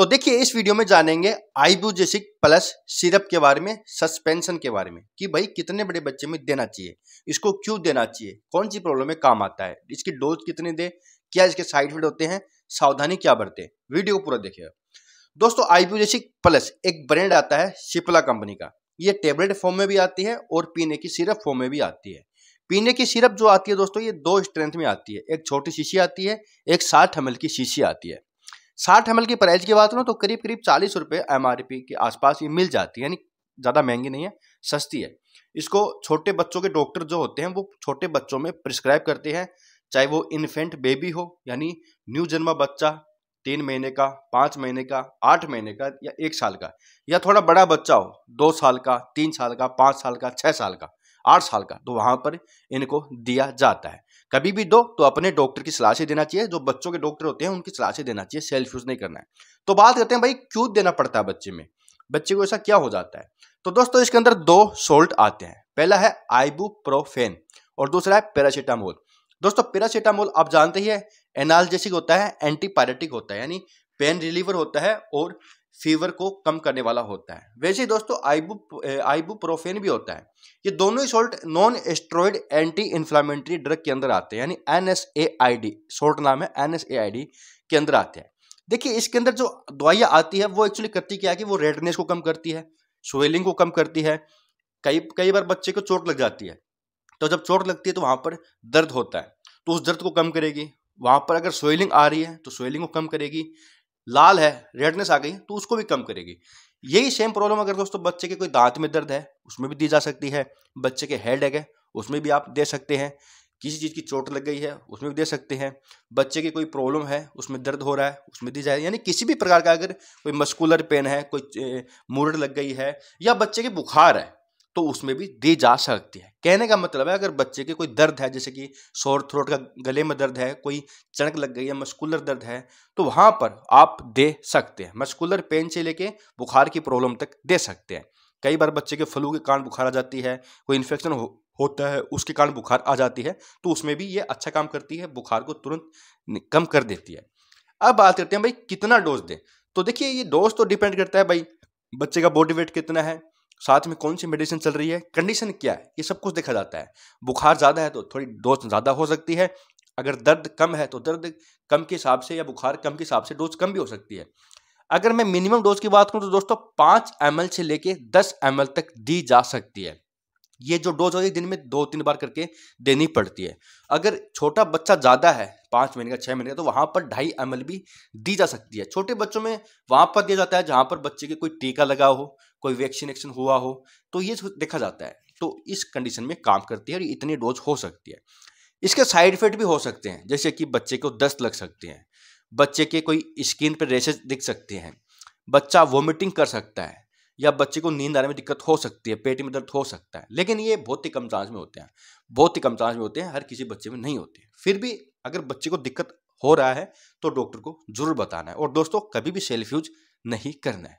तो देखिए इस वीडियो में जानेंगे आईबूजेसिक प्लस सिरप के बारे में सस्पेंशन के बारे में कि भाई कितने बड़े बच्चे में देना चाहिए इसको क्यों देना चाहिए कौन सी प्रॉब्लम में काम आता है इसकी डोज कितनी दे क्या इसके साइड इफेक्ट होते हैं सावधानी क्या बरते वीडियो को पूरा देखिएगा दोस्तों आईबूजेसिक प्लस एक ब्रांड आता है शिपला कंपनी का ये टेबलेट फॉर्म में भी आती है और पीने की सिरप फॉर्म में भी आती है पीने की सिरप जो आती है दोस्तों ये दो स्ट्रेंथ में आती है एक छोटी शीशी आती है एक साठ एम की शीशी आती है साठ एम की प्राइस की बात करूँ तो करीब करीब चालीस रुपये एम के आसपास ये मिल जाती है यानी ज़्यादा महंगी नहीं है सस्ती है इसको छोटे बच्चों के डॉक्टर जो होते हैं वो छोटे बच्चों में प्रिस्क्राइब करते हैं चाहे वो इन्फेंट बेबी हो यानी न्यू जन्मा बच्चा तीन महीने का पाँच महीने का आठ महीने का या एक साल का या थोड़ा बड़ा बच्चा हो दो साल का तीन साल का पाँच साल का छः साल का आठ साल का तो वहाँ पर इनको दिया जाता है कभी भी दो तो अपने डॉक्टर की सलाह से देना चाहिए जो बच्चों के डॉक्टर होते हैं उनकी सलाह से देना चाहिए सेल्फ यूज़ नहीं करना है तो बात करते हैं भाई क्यों देना पड़ता है बच्चे में बच्चे को ऐसा क्या हो जाता है तो दोस्तों इसके अंदर दो सोल्ट आते हैं पहला है आइबूप्रोफेन और दूसरा है पैरासीटामोल दोस्तों पैरासीटामोल आप जानते ही है एनाल होता है एंटीपायरेटिक होता है यानी पेन रिलीवर होता है और फीवर को कम करने वाला होता है वैसे ही दोस्तों आइबू प्रोफेन भी होता है ये दोनों ही salt non steroid anti inflammatory drug के अंदर आते हैं यानी N S A I D salt नाम है N S A I D के अंदर आते हैं देखिए इसके अंदर जो दवाइयाँ आती है वो एक्चुअली करती क्या है कि वो रेडनेस को कम करती है स्वेलिंग को कम करती है कई कई बार बच्चे को चोट लग जाती है तो जब चोट लगती है तो वहाँ पर दर्द होता है तो उस दर्द को कम करेगी वहाँ पर अगर स्वेलिंग आ रही है तो स्वेलिंग को कम करेगी लाल है रेडनेस आ गई तो उसको भी कम करेगी यही सेम प्रॉब्लम अगर दोस्तों बच्चे के कोई दांत में दर्द है उसमें भी दी जा सकती है बच्चे के हेड है उसमें भी आप दे सकते हैं किसी चीज़ की चोट लग गई है उसमें भी दे सकते हैं बच्चे की कोई प्रॉब्लम है उसमें दर्द हो रहा है उसमें दी जाए यानी किसी भी प्रकार का अगर कोई मस्कुलर पेन है कोई मुरड़ लग गई है या बच्चे के बुखार है तो उसमें भी दी जा सकती है कहने का मतलब है अगर बच्चे के कोई दर्द है जैसे कि शोर थ्रोट का गले में दर्द है कोई चनक लग गई है मस्कुलर दर्द है तो वहाँ पर आप दे सकते हैं मस्कुलर पेन से लेके बुखार की प्रॉब्लम तक दे सकते हैं कई बार बच्चे के फ्लू के कारण बुखार आ जाती है कोई इन्फेक्शन हो, होता है उसके कारण बुखार आ जाती है तो उसमें भी ये अच्छा काम करती है बुखार को तुरंत कम कर देती है अब बात करते हैं भाई कितना डोज दें तो देखिए ये डोज तो डिपेंड करता है भाई बच्चे का बॉडी वेट कितना है साथ में कौन सी मेडिसिन चल रही है कंडीशन क्या है ये सब कुछ देखा जाता है बुखार ज़्यादा है तो थोड़ी डोज ज़्यादा हो सकती है अगर दर्द कम है तो दर्द कम के हिसाब से या बुखार कम के हिसाब से डोज कम भी हो सकती है अगर मैं मिनिमम डोज की बात करूँ तो दोस्तों पाँच एम से लेके दस एम तक दी जा सकती है ये जो डोज होती है दिन में दो तीन बार करके देनी पड़ती है अगर छोटा बच्चा ज़्यादा है पाँच महीने का छः महीने का तो वहाँ पर ढाई एम भी दी जा सकती है छोटे बच्चों में वहाँ पर दिया जाता है जहाँ पर बच्चे के कोई टीका लगा हो कोई वैक्सीनेशन हुआ हो तो ये देखा जाता है तो इस कंडीशन में काम करती है और इतनी डोज हो सकती है इसके साइड इफेक्ट भी हो सकते हैं जैसे कि बच्चे को दस्त लग सकते हैं बच्चे के कोई स्किन पर रेसेज दिख सकते हैं बच्चा वोमिटिंग कर सकता है या बच्चे को नींद आने में दिक्कत हो सकती है पेट में दर्द हो सकता है लेकिन ये बहुत ही कम चांस में होते हैं बहुत ही कम चांस में होते हैं हर किसी बच्चे में नहीं होते फिर भी अगर बच्चे को दिक्कत हो रहा है तो डॉक्टर को जरूर बताना है और दोस्तों कभी भी सेल्फ यूज नहीं करना है